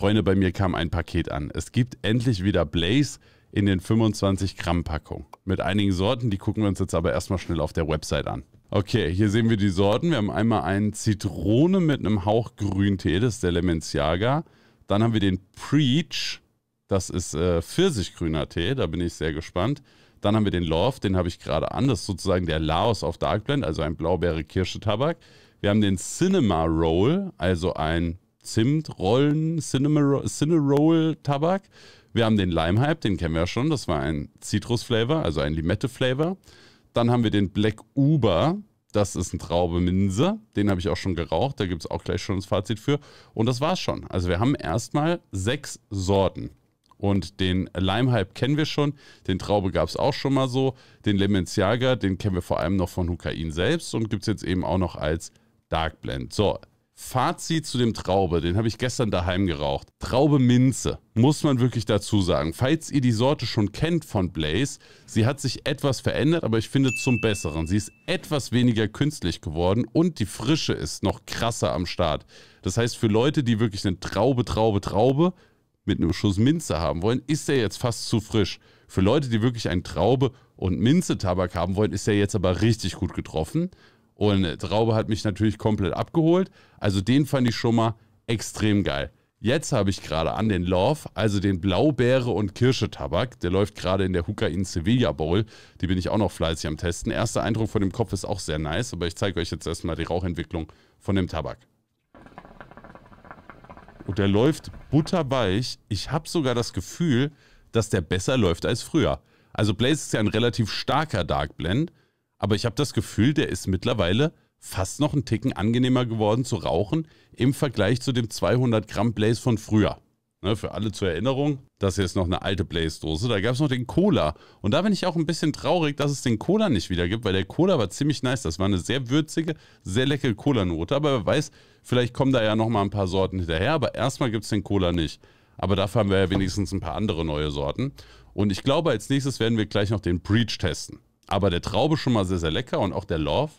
Freunde, bei mir kam ein Paket an. Es gibt endlich wieder Blaze in den 25 Gramm Packung. Mit einigen Sorten, die gucken wir uns jetzt aber erstmal schnell auf der Website an. Okay, hier sehen wir die Sorten. Wir haben einmal einen Zitrone mit einem Hauch Grüntee, das ist der Lemenciaga. Dann haben wir den Preach, das ist äh, Pfirsichgrüner Tee, da bin ich sehr gespannt. Dann haben wir den Love, den habe ich gerade an, das ist sozusagen der Laos auf Dark Blend, also ein Blaubeere-Kirsche-Tabak. Wir haben den Cinema Roll, also ein Zimt, Rollen, Cineroll, Tabak. Wir haben den Lime Hype, den kennen wir ja schon. Das war ein Citrus-Flavor, also ein Limette-Flavor. Dann haben wir den Black Uber. Das ist ein Traube Minze. Den habe ich auch schon geraucht. Da gibt es auch gleich schon das Fazit für. Und das war's schon. Also wir haben erstmal sechs Sorten. Und den Lime Hype kennen wir schon. Den Traube gab es auch schon mal so. Den Lemenciaga, den kennen wir vor allem noch von Hukain selbst und gibt es jetzt eben auch noch als Dark Blend. So, Fazit zu dem Traube, den habe ich gestern daheim geraucht. Traube Minze, muss man wirklich dazu sagen. Falls ihr die Sorte schon kennt von Blaze, sie hat sich etwas verändert, aber ich finde zum Besseren. Sie ist etwas weniger künstlich geworden und die Frische ist noch krasser am Start. Das heißt, für Leute, die wirklich eine Traube, Traube, Traube mit einem Schuss Minze haben wollen, ist der jetzt fast zu frisch. Für Leute, die wirklich einen Traube und Minze-Tabak haben wollen, ist der jetzt aber richtig gut getroffen. Und Traube hat mich natürlich komplett abgeholt. Also den fand ich schon mal extrem geil. Jetzt habe ich gerade an den Love, also den Blaubeere und Kirschetabak. Der läuft gerade in der Hookah Sevilla Bowl. Die bin ich auch noch fleißig am Testen. Erster Eindruck von dem Kopf ist auch sehr nice, aber ich zeige euch jetzt erstmal die Rauchentwicklung von dem Tabak. Und der läuft butterweich. Ich habe sogar das Gefühl, dass der besser läuft als früher. Also Blaze ist ja ein relativ starker Dark Blend. Aber ich habe das Gefühl, der ist mittlerweile fast noch einen Ticken angenehmer geworden zu rauchen im Vergleich zu dem 200 Gramm Blaze von früher. Ne, für alle zur Erinnerung, das hier ist noch eine alte Blaze-Dose. Da gab es noch den Cola. Und da bin ich auch ein bisschen traurig, dass es den Cola nicht wieder gibt, weil der Cola war ziemlich nice. Das war eine sehr würzige, sehr leckere Cola-Note. Aber wer weiß, vielleicht kommen da ja nochmal ein paar Sorten hinterher. Aber erstmal gibt es den Cola nicht. Aber dafür haben wir ja wenigstens ein paar andere neue Sorten. Und ich glaube, als nächstes werden wir gleich noch den Breach testen. Aber der Traube schon mal sehr, sehr lecker und auch der Love.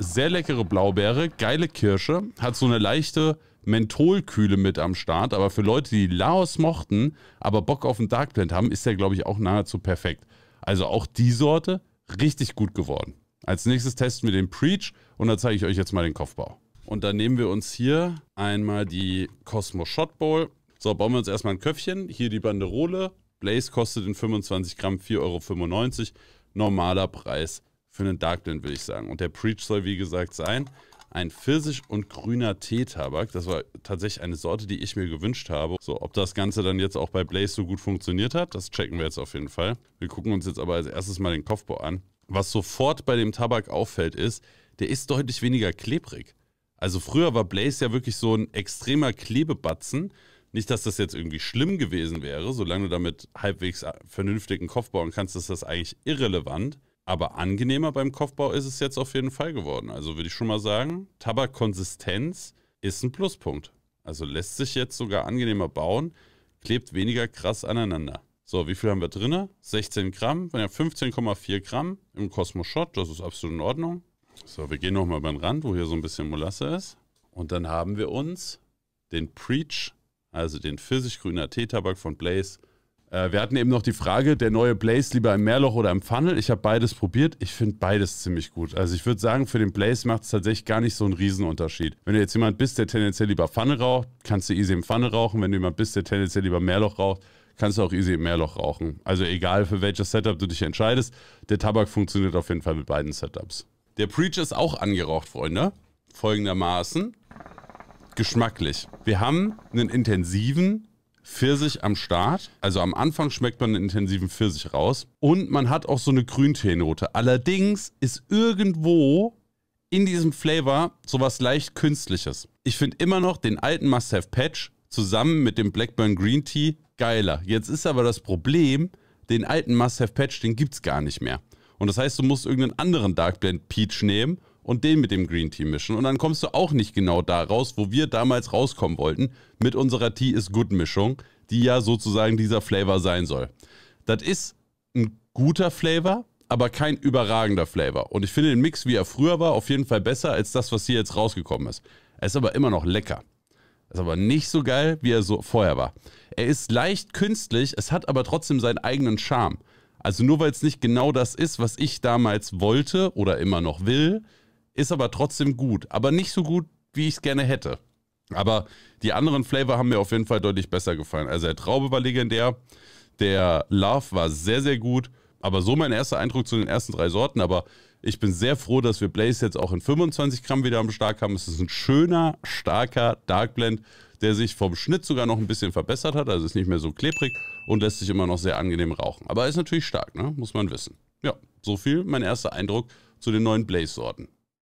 Sehr leckere Blaubeere, geile Kirsche, hat so eine leichte Mentholkühle mit am Start, aber für Leute, die Laos mochten, aber Bock auf einen Dark Blend haben, ist der, glaube ich, auch nahezu perfekt. Also auch die Sorte richtig gut geworden. Als nächstes testen wir den Preach und da zeige ich euch jetzt mal den Kopfbau. Und dann nehmen wir uns hier einmal die Cosmo Shot Bowl. So, bauen wir uns erstmal ein Köpfchen. Hier die Banderole, Blaze kostet in 25 Gramm 4,95 Euro. Normaler Preis für einen Dark Blend, würde ich sagen. Und der Preach soll, wie gesagt, sein ein Pfirsich- und grüner Teetabak. Das war tatsächlich eine Sorte, die ich mir gewünscht habe. So, ob das Ganze dann jetzt auch bei Blaze so gut funktioniert hat, das checken wir jetzt auf jeden Fall. Wir gucken uns jetzt aber als erstes mal den Kopfbau an. Was sofort bei dem Tabak auffällt, ist, der ist deutlich weniger klebrig. Also früher war Blaze ja wirklich so ein extremer Klebebatzen. Nicht, dass das jetzt irgendwie schlimm gewesen wäre, solange du damit halbwegs äh, vernünftigen Kopf bauen kannst, ist das eigentlich irrelevant. Aber angenehmer beim Kopfbau ist es jetzt auf jeden Fall geworden. Also würde ich schon mal sagen, Tabakkonsistenz ist ein Pluspunkt. Also lässt sich jetzt sogar angenehmer bauen, klebt weniger krass aneinander. So, wie viel haben wir drin? 16 Gramm, wenn ja 15,4 Gramm im Cosmos Shot, das ist absolut in Ordnung. So, wir gehen nochmal beim Rand, wo hier so ein bisschen Molasse ist. Und dann haben wir uns den Preach also den pfirsichgrüner Teetabak von Blaze. Äh, wir hatten eben noch die Frage, der neue Blaze lieber im Meerloch oder im Funnel. Ich habe beides probiert. Ich finde beides ziemlich gut. Also ich würde sagen, für den Blaze macht es tatsächlich gar nicht so einen Riesenunterschied. Wenn du jetzt jemand bist, der tendenziell lieber Funnel raucht, kannst du easy im Funnel rauchen. Wenn du jemand bist, der tendenziell lieber Meerloch raucht, kannst du auch easy im Meerloch rauchen. Also egal für welches Setup du dich entscheidest, der Tabak funktioniert auf jeden Fall mit beiden Setups. Der Preacher ist auch angeraucht, Freunde. Folgendermaßen geschmacklich. Wir haben einen intensiven Pfirsich am Start. Also am Anfang schmeckt man einen intensiven Pfirsich raus. Und man hat auch so eine Grünteenote. Allerdings ist irgendwo in diesem Flavor sowas leicht Künstliches. Ich finde immer noch den alten Must-Have Patch zusammen mit dem Blackburn Green Tea geiler. Jetzt ist aber das Problem, den alten Must-Have Patch, den gibt es gar nicht mehr. Und das heißt, du musst irgendeinen anderen Dark Blend Peach nehmen und den mit dem Green Tea mischen. Und dann kommst du auch nicht genau da raus, wo wir damals rauskommen wollten, mit unserer Tea is Good Mischung, die ja sozusagen dieser Flavor sein soll. Das ist ein guter Flavor, aber kein überragender Flavor. Und ich finde den Mix, wie er früher war, auf jeden Fall besser als das, was hier jetzt rausgekommen ist. Er ist aber immer noch lecker. Ist aber nicht so geil, wie er so vorher war. Er ist leicht künstlich, es hat aber trotzdem seinen eigenen Charme. Also nur weil es nicht genau das ist, was ich damals wollte oder immer noch will, ist aber trotzdem gut. Aber nicht so gut, wie ich es gerne hätte. Aber die anderen Flavor haben mir auf jeden Fall deutlich besser gefallen. Also der Traube war legendär, der Love war sehr, sehr gut. Aber so mein erster Eindruck zu den ersten drei Sorten. Aber ich bin sehr froh, dass wir Blaze jetzt auch in 25 Gramm wieder am Stark haben. Es ist ein schöner, starker Dark Blend, der sich vom Schnitt sogar noch ein bisschen verbessert hat. Also ist nicht mehr so klebrig und lässt sich immer noch sehr angenehm rauchen. Aber er ist natürlich stark, ne? muss man wissen. Ja, so viel mein erster Eindruck zu den neuen Blaze-Sorten.